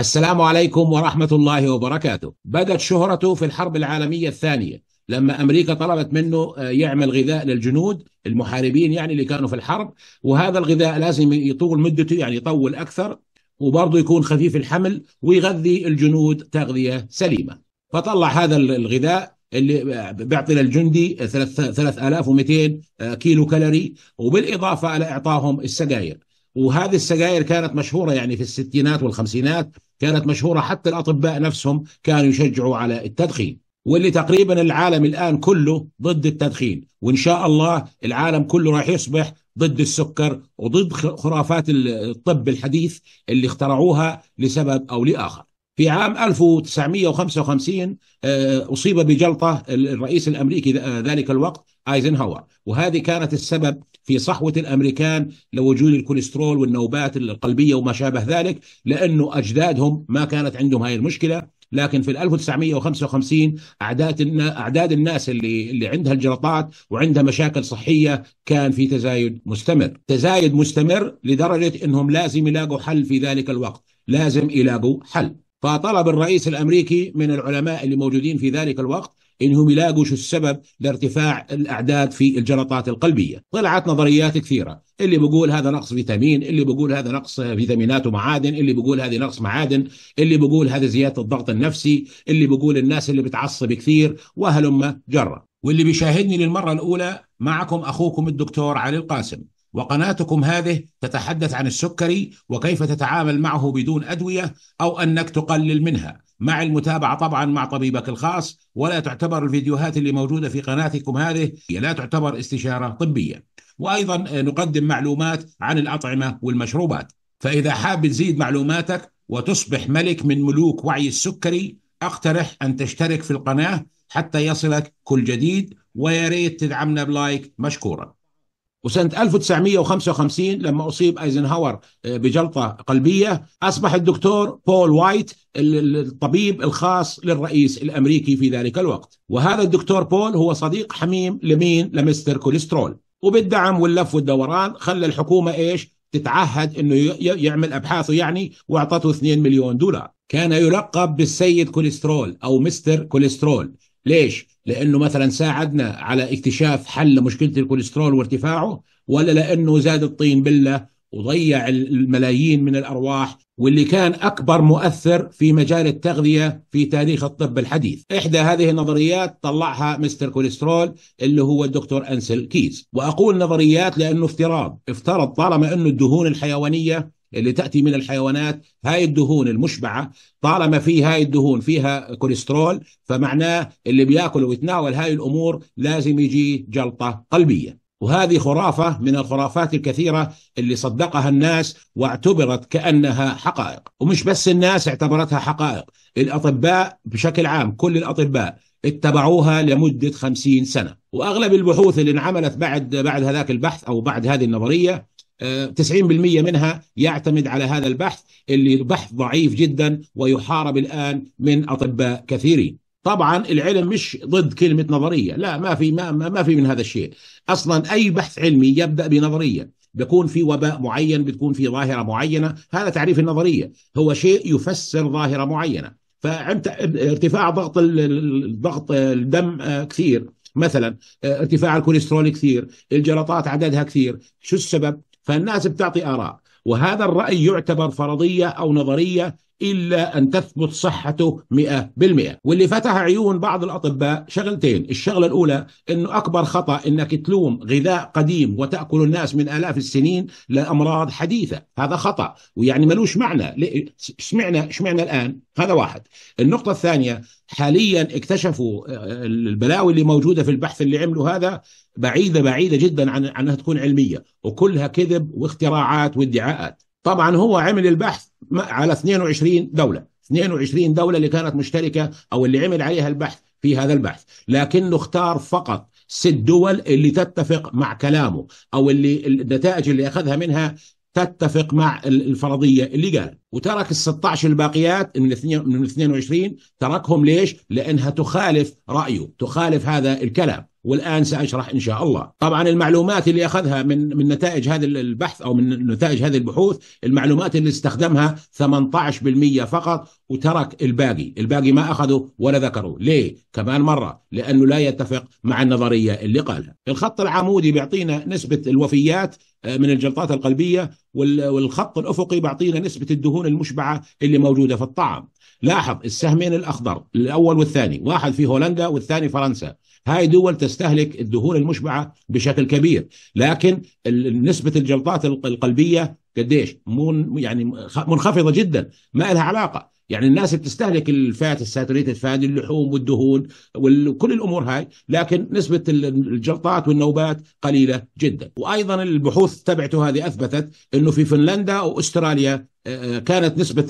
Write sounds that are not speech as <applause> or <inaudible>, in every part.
السلام عليكم ورحمة الله وبركاته بدت شهرته في الحرب العالمية الثانية لما أمريكا طلبت منه آه، يعمل غذاء للجنود المحاربين يعني اللي كانوا في الحرب وهذا الغذاء لازم يطول مدته يعني يطول أكثر وبرضه يكون خفيف الحمل ويغذي الجنود تغذية سليمة فطلع هذا الغذاء اللي آه، بيعطي للجندي 3200 آه، كيلو كالوري وبالاضافه الى اعطاهم السجاير وهذه السجاير كانت مشهوره يعني في الستينات والخمسينات كانت مشهوره حتى الاطباء نفسهم كانوا يشجعوا على التدخين واللي تقريبا العالم الان كله ضد التدخين وان شاء الله العالم كله راح يصبح ضد السكر وضد خرافات الطب الحديث اللي اخترعوها لسبب او لاخر في عام 1955 آه، أصيب بجلطة الرئيس الأمريكي آه، ذلك الوقت آيزنهاور وهذه كانت السبب في صحوة الأمريكان لوجود الكوليسترول والنوبات القلبية وما شابه ذلك لأنه أجدادهم ما كانت عندهم هاي المشكلة لكن في 1955 اعداد اعداد الناس اللي اللي عندها الجلطات وعندها مشاكل صحيه كان في تزايد مستمر، تزايد مستمر لدرجه انهم لازم يلاقوا حل في ذلك الوقت، لازم يلاقوا حل. فطلب الرئيس الامريكي من العلماء اللي موجودين في ذلك الوقت انهم يلاقوا شو السبب لارتفاع الاعداد في الجلطات القلبيه، طلعت نظريات كثيره، اللي بيقول هذا نقص فيتامين، اللي بيقول هذا نقص فيتامينات ومعادن، اللي بيقول هذه نقص معادن، اللي بيقول هذا زياده الضغط النفسي، اللي بيقول الناس اللي بتعصب كثير وهلم جرا، واللي بيشاهدني للمره الاولى معكم اخوكم الدكتور علي القاسم. وقناتكم هذه تتحدث عن السكري وكيف تتعامل معه بدون ادويه او انك تقلل منها مع المتابعة طبعا مع طبيبك الخاص ولا تعتبر الفيديوهات اللي موجودة في قناتكم هذه هي لا تعتبر استشارة طبية وأيضا نقدم معلومات عن الأطعمة والمشروبات فإذا حاب تزيد معلوماتك وتصبح ملك من ملوك وعي السكري أقترح أن تشترك في القناة حتى يصلك كل جديد ويا ريت تدعمنا بلايك مشكورا وسنة 1955 لما أصيب أيزنهاور آه، بجلطة قلبية أصبح الدكتور بول وايت الطبيب الخاص للرئيس الأمريكي في ذلك الوقت وهذا الدكتور بول هو صديق حميم لمين لمستر كوليسترول وبالدعم واللف والدوران خلى الحكومة إيش تتعهد أنه يعمل أبحاثه يعني وأعطته 2 مليون دولار كان يلقب بالسيد كوليسترول أو مستر كوليسترول ليش؟ لانه مثلا ساعدنا على اكتشاف حل مشكله الكوليسترول وارتفاعه ولا لانه زاد الطين بله وضيع الملايين من الارواح واللي كان اكبر مؤثر في مجال التغذيه في تاريخ الطب الحديث. احدى هذه النظريات طلعها مستر كوليسترول اللي هو الدكتور انسل كيز، واقول نظريات لانه افتراض، افترض طالما انه الدهون الحيوانيه اللي تاتي من الحيوانات هاي الدهون المشبعه طالما في هاي الدهون فيها كوليسترول فمعناه اللي بياكل ويتناول هاي الامور لازم يجي جلطه قلبيه وهذه خرافة من الخرافات الكثيرة اللي صدقها الناس واعتبرت كأنها حقائق ومش بس الناس اعتبرتها حقائق الأطباء بشكل عام كل الأطباء اتبعوها لمدة خمسين سنة وأغلب البحوث اللي انعملت بعد بعد هذاك البحث أو بعد هذه النظرية 90% منها يعتمد على هذا البحث اللي بحث ضعيف جدا ويحارب الآن من أطباء كثيرين طبعا العلم مش ضد كلمة نظرية لا ما في ما, ما في من هذا الشيء أصلا أي بحث علمي يبدأ بنظرية بيكون في وباء معين بتكون في ظاهرة معينة هذا تعريف النظرية هو شيء يفسر ظاهرة معينة فعند ارتفاع ضغط ضغط الدم آه، كثير مثلا آه، ارتفاع الكوليسترول كثير الجلطات عددها كثير شو السبب فالناس بتعطي آراء وهذا الرأي يعتبر فرضية أو نظرية إلا أن تثبت صحته 100% واللي فتح عيون بعض الأطباء شغلتين الشغلة الأولى أنه أكبر خطأ أنك تلوم غذاء قديم وتأكل الناس من آلاف السنين لأمراض حديثة هذا خطأ ويعني ملوش معنى سمعنا سمعنا الآن هذا واحد النقطة الثانية حاليا اكتشفوا آه، البلاوي اللي موجودة في البحث اللي عملوا هذا بعيدة بعيدة جدا عن أنها تكون علمية وكلها كذب واختراعات وادعاءات طبعا هو عمل البحث على 22 دولة 22 دولة اللي كانت مشتركة أو اللي عمل عليها البحث في هذا البحث لكنه اختار فقط ست دول اللي تتفق مع كلامه أو اللي النتائج اللي أخذها منها تتفق مع الفرضيه اللي قال وترك ال 16 الباقيات من من 22 تركهم ليش؟ لانها تخالف رايه، تخالف هذا الكلام، والان ساشرح ان شاء الله. طبعا المعلومات اللي اخذها من من نتائج هذا البحث او من نتائج هذه البحوث، المعلومات اللي استخدمها 18% فقط وترك الباقي، الباقي ما اخذه ولا ذكره، ليه؟ كمان مره لانه لا يتفق مع النظريه اللي قالها. الخط العمودي بيعطينا نسبه الوفيات آه، من الجلطات القلبيه والخط الافقي بيعطينا نسبه الدهون المشبعه اللي موجوده في الطعام. لاحظ السهمين الاخضر الاول والثاني، واحد في هولندا والثاني فرنسا. هاي دول تستهلك الدهون المشبعه بشكل كبير لكن نسبه الجلطات القلبيه قديش يعني منخفضه جدا ما لها علاقه يعني الناس بتستهلك الفات الساتوريتد فات اللحوم والدهون وكل الامور هاي لكن نسبه الجلطات والنوبات قليله جدا وايضا البحوث تبعته هذه اثبتت انه في فنلندا واستراليا كانت نسبة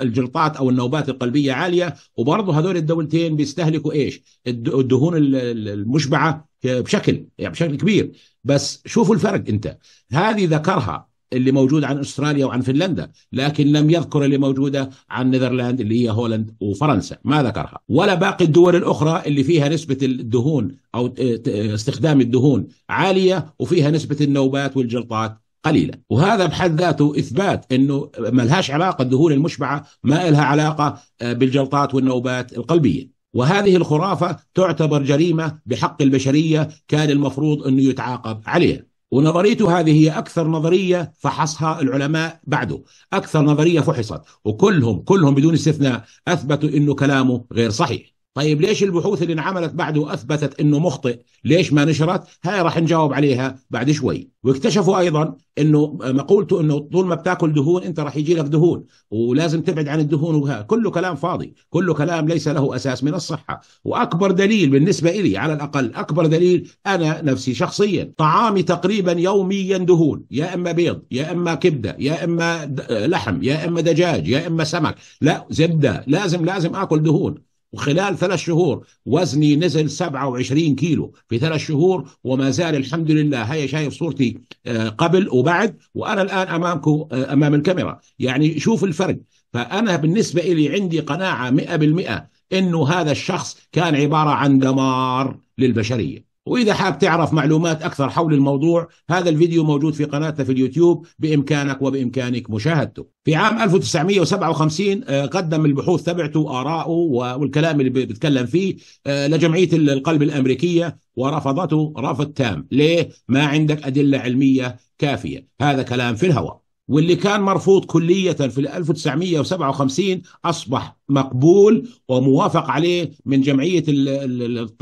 الجلطات أو النوبات القلبية عالية وبرضه هذول الدولتين بيستهلكوا إيش الدهون المشبعة بشكل يعني بشكل كبير بس شوفوا الفرق أنت هذه ذكرها اللي موجود عن استراليا وعن فنلندا لكن لم يذكر اللي موجوده عن نيذرلاند اللي هي هولند وفرنسا ما ذكرها ولا باقي الدول الاخرى اللي فيها نسبه الدهون او آه، آه، استخدام الدهون عاليه وفيها نسبه النوبات والجلطات قليلة وهذا بحد ذاته إثبات أنه ما لهاش علاقة الدهون المشبعة ما لها علاقة آه، بالجلطات والنوبات القلبية وهذه الخرافة تعتبر جريمة بحق البشرية كان المفروض أنه يتعاقب عليها ونظريته هذه هي أكثر نظرية فحصها العلماء بعده أكثر نظرية فحصت وكلهم كلهم بدون استثناء أثبتوا أنه كلامه غير صحيح طيب ليش البحوث اللي انعملت بعده اثبتت انه مخطئ؟ ليش ما نشرت؟ هاي راح نجاوب عليها بعد شوي، واكتشفوا ايضا انه مقولته انه طول ما بتاكل دهون انت راح يجي لك دهون، ولازم تبعد عن الدهون وها كله كلام فاضي، كله كلام ليس له اساس من الصحه، واكبر دليل بالنسبه لي على الاقل اكبر دليل انا نفسي شخصيا، طعامي تقريبا يوميا دهون، يا اما بيض، يا اما كبده، يا اما لحم، يا اما دجاج، يا اما سمك، لا زبده، لازم لازم اكل دهون. وخلال ثلاث شهور وزني نزل 27 كيلو في ثلاث شهور وما زال الحمد لله هيا شايف صورتي آه، قبل وبعد وانا الان امامكم آه، امام الكاميرا يعني شوف الفرق فانا بالنسبه لي عندي قناعه 100% انه هذا الشخص كان عباره عن دمار للبشريه وإذا حاب تعرف معلومات أكثر حول الموضوع هذا الفيديو موجود في قناتنا في اليوتيوب بإمكانك وبإمكانك مشاهدته في عام 1957 آه، قدم البحوث تبعته آراءه والكلام اللي بيتكلم فيه آه، لجمعية القلب الأمريكية ورفضته رفض تام ليه؟ ما عندك أدلة علمية كافية هذا كلام في الهواء واللي كان مرفوض كلية في 1957 أصبح مقبول وموافق عليه من جمعية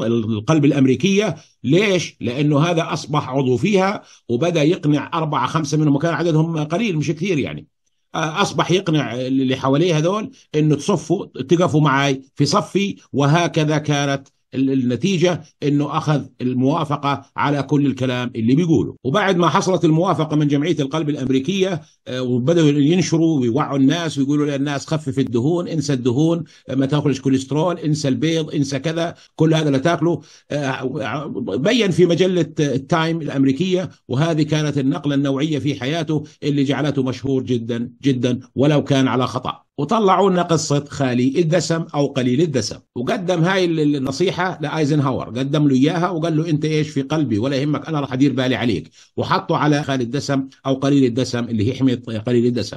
القلب الأمريكية ليش؟ لأنه هذا أصبح عضو فيها وبدأ يقنع أربعة خمسة منهم وكان عددهم قليل مش كثير يعني آه، اصبح يقنع اللي حواليه هذول انه تصفوا تقفوا معي في صفي وهكذا كانت النتيجة أنه أخذ الموافقة على كل الكلام اللي بيقوله وبعد ما حصلت الموافقة من جمعية القلب الأمريكية آه، وبدأوا ينشروا ويوعوا الناس ويقولوا للناس خفف الدهون انسى الدهون ما تاكلش كوليسترول انسى البيض انسى كذا كل هذا لا تاكله آه، بين في مجلة آه، التايم الأمريكية وهذه كانت النقلة النوعية في حياته اللي جعلته مشهور جدا جدا ولو كان على خطأ وطلعوا لنا قصه خالي الدسم او قليل الدسم وقدم هاي النصيحه لايزنهاور قدم له اياها وقال له انت ايش في قلبي ولا يهمك انا راح ادير بالي عليك وحطه على خالي الدسم او قليل الدسم اللي هي حميه قليل الدسم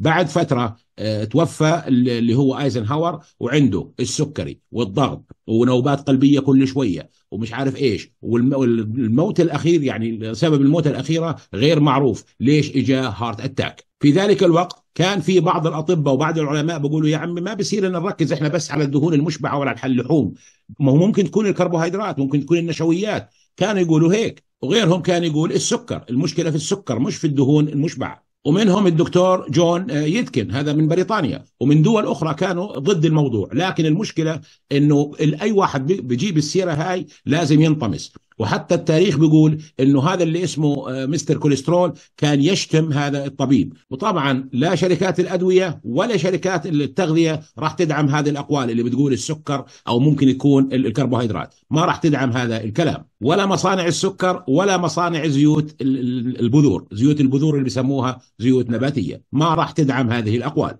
بعد فتره آه، توفى اللي هو ايزنهاور وعنده السكري والضغط ونوبات قلبيه كل شويه ومش عارف ايش والموت الاخير يعني سبب الموت الاخيره غير معروف ليش اجاه هارت اتاك في ذلك الوقت كان في بعض الاطباء وبعض العلماء بيقولوا يا عم ما بصير ان نركز احنا بس على الدهون المشبعه ولا على اللحوم ما هو ممكن تكون الكربوهيدرات ممكن تكون النشويات كانوا يقولوا هيك وغيرهم كان يقول السكر المشكله في السكر مش في الدهون المشبعه ومنهم الدكتور جون آه، يدكن هذا من بريطانيا ومن دول اخرى كانوا ضد الموضوع لكن المشكله انه اي واحد بيجيب السيره هاي لازم ينطمس وحتى التاريخ بيقول انه هذا اللي اسمه آه، مستر كوليسترول كان يشتم هذا الطبيب وطبعا لا شركات الادويه ولا شركات التغذيه راح تدعم هذه الاقوال اللي بتقول السكر او ممكن يكون الكربوهيدرات ما راح تدعم هذا الكلام ولا مصانع السكر ولا مصانع زيوت البذور زيوت البذور اللي بيسموها زيوت نباتيه ما راح تدعم هذه الاقوال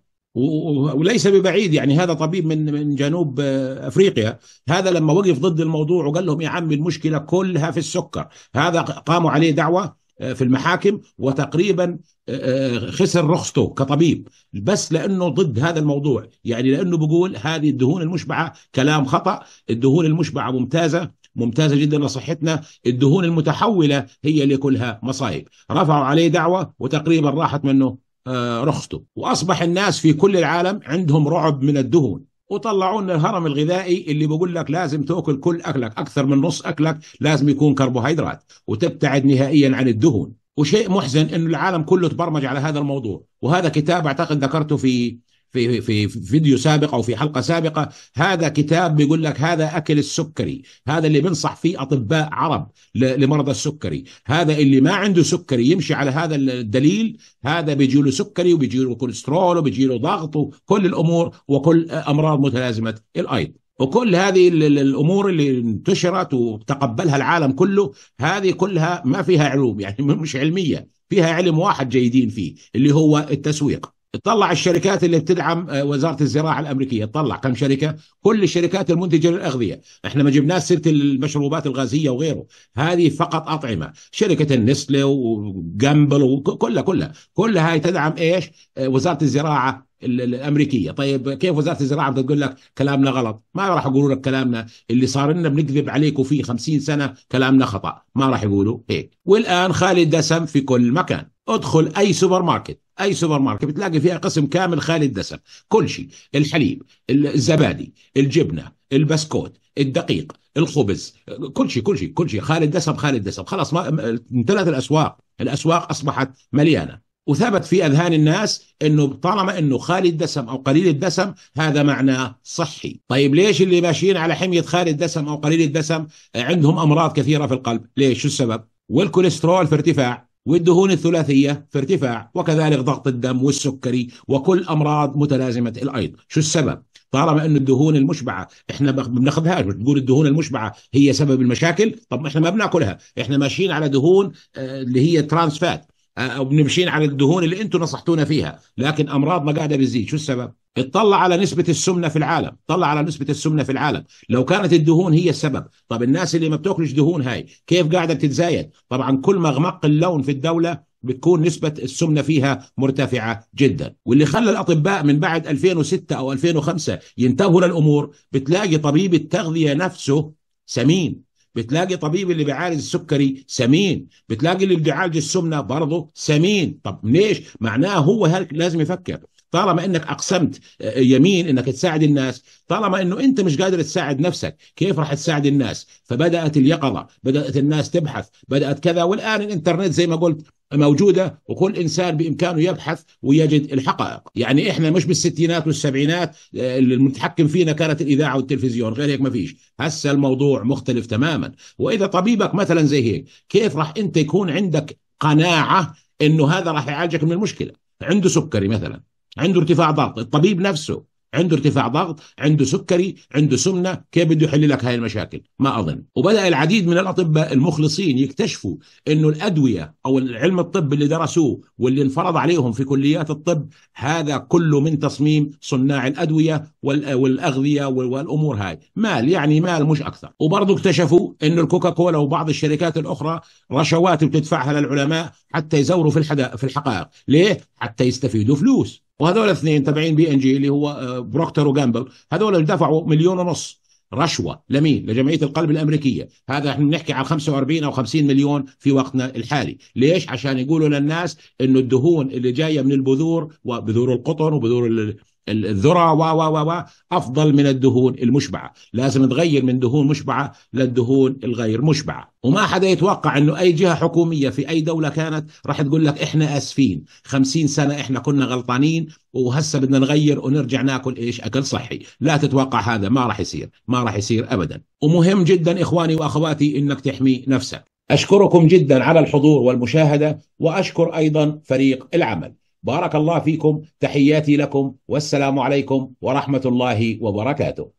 وليس ببعيد يعني هذا طبيب من من جنوب آه، افريقيا هذا لما وقف ضد الموضوع وقال لهم يا عمي المشكله كلها في السكر هذا قاموا عليه دعوه آه، في المحاكم وتقريبا آه، خسر رخصته كطبيب بس لانه ضد هذا الموضوع يعني لانه بقول هذه الدهون المشبعه كلام خطا الدهون المشبعه ممتازه ممتازه جدا لصحتنا الدهون المتحوله هي اللي كلها مصايب رفعوا عليه دعوه وتقريبا راحت منه آه، رخصته واصبح الناس في كل العالم عندهم رعب من الدهون وطلعوا لنا الهرم الغذائي اللي بقول لك لازم تاكل كل اكلك اكثر من نص اكلك لازم يكون كربوهيدرات وتبتعد نهائيا عن الدهون وشيء محزن انه العالم كله تبرمج على هذا الموضوع وهذا كتاب اعتقد ذكرته في في في فيديو سابق او في حلقه سابقه هذا كتاب بيقول لك هذا اكل السكري هذا اللي بنصح فيه اطباء عرب لمرضى السكري هذا اللي ما عنده سكري يمشي على هذا الدليل هذا بيجي له سكري وبيجي له كوليسترول وبيجي له ضغط وكل الامور وكل امراض متلازمه الايض وكل هذه الامور اللي انتشرت وتقبلها العالم كله هذه كلها ما فيها علوم يعني <laughs> مش علميه فيها علم واحد جيدين فيه اللي هو التسويق اطلع الشركات اللي بتدعم آه، وزاره الزراعه الامريكيه اطلع كم شركه كل الشركات المنتجه للاغذيه احنا ما جبناش سيره المشروبات الغازيه وغيره هذه فقط اطعمه شركه النسله وجامبل وكلها كلها كلها هاي تدعم ايش آه، وزاره الزراعه الامريكيه طيب كيف وزاره الزراعه بتقول لك كلامنا غلط ما راح يقولوا لك كلامنا اللي صار لنا بنكذب عليكم فيه 50 سنه كلامنا خطا ما راح يقولوا هيك والان خالد دسم في كل مكان ادخل اي سوبر ماركت اي سوبر ماركت بتلاقي فيها قسم كامل خالي الدسم كل شيء الحليب الزبادي الجبنه البسكوت الدقيق الخبز كل شيء كل شيء كل شيء خالي الدسم خالي الدسم خلاص ما امتلأت الاسواق الاسواق اصبحت مليانه وثبت في اذهان الناس انه طالما انه خالي الدسم او قليل الدسم هذا معناه صحي طيب ليش اللي ماشيين على حميه خالي الدسم او قليل الدسم عندهم امراض كثيره في القلب ليش شو السبب والكوليسترول في ارتفاع والدهون الثلاثية في ارتفاع وكذلك ضغط الدم والسكري وكل أمراض متلازمة الأيض شو السبب؟ طالما أن الدهون المشبعة إحنا بناخذها بتقول الدهون المشبعة هي سبب المشاكل طب إحنا ما بناكلها إحنا ماشيين على دهون آه، اللي هي ترانس فات او بنمشين على الدهون اللي انتم نصحتونا فيها لكن امراضنا قاعده بتزيد شو السبب اطلع على نسبة السمنة في العالم اطلع على نسبة السمنة في العالم لو كانت الدهون هي السبب طب الناس اللي ما بتاكلش دهون هاي كيف قاعدة بتتزايد طبعا كل ما اغمق اللون في الدولة بتكون نسبة السمنة فيها مرتفعة جدا واللي خلى الأطباء من بعد 2006 أو 2005 ينتبهوا للأمور بتلاقي طبيب التغذية نفسه سمين بتلاقي طبيب اللي بيعالج السكري سمين بتلاقي اللي بيعالج السمنه برضه سمين طب ليش معناه هو لازم يفكر طالما انك اقسمت آه، يمين انك تساعد الناس طالما انه انت مش قادر تساعد نفسك كيف راح تساعد الناس فبدات اليقظه بدات الناس تبحث بدات كذا والان الانترنت زي ما قلت موجوده وكل انسان بامكانه يبحث ويجد الحقائق، يعني احنا مش بالستينات والسبعينات آه، المتحكم فينا كانت الاذاعه والتلفزيون، غير هيك ما فيش، هسه الموضوع مختلف تماما، واذا طبيبك مثلا زي هيك، كيف راح انت يكون عندك قناعه انه هذا راح يعالجك من المشكله؟ عنده سكري مثلا، عنده ارتفاع ضغط، الطبيب نفسه عنده ارتفاع ضغط عنده سكري عنده سمنه كيف بده يحل لك هاي المشاكل ما اظن وبدا العديد من الاطباء المخلصين يكتشفوا انه الادويه او العلم الطب اللي درسوه واللي انفرض عليهم في كليات الطب هذا كله من تصميم صناع الادويه والاغذيه والامور هاي مال يعني مال مش اكثر وبرضه اكتشفوا انه الكوكا كولا وبعض الشركات الاخرى رشوات بتدفعها للعلماء حتى يزوروا في في الحقائق ليه حتى يستفيدوا فلوس وهذول الاثنين تبعين بي ان جي اللي هو آه، بروكتر وجامبل هذول دفعوا مليون ونص رشوه لمين؟ لجمعيه القلب الامريكيه، هذا احنا بنحكي عن 45 او 50 مليون في وقتنا الحالي، ليش؟ عشان يقولوا للناس انه الدهون اللي جايه من البذور وبذور القطن وبذور الذره و و و افضل من الدهون المشبعه، لازم تغير من دهون مشبعه للدهون الغير مشبعه، وما حدا يتوقع انه اي جهه حكوميه في اي دوله كانت راح تقول لك احنا اسفين، 50 سنه احنا كنا غلطانين وهسه بدنا نغير ونرجع ناكل ايش؟ اكل صحي، لا تتوقع هذا ما راح يصير، ما راح يصير ابدا، ومهم جدا اخواني واخواتي انك تحمي نفسك. اشكركم جدا على الحضور والمشاهده واشكر ايضا فريق العمل. بارك الله فيكم تحياتي لكم والسلام عليكم ورحمه الله وبركاته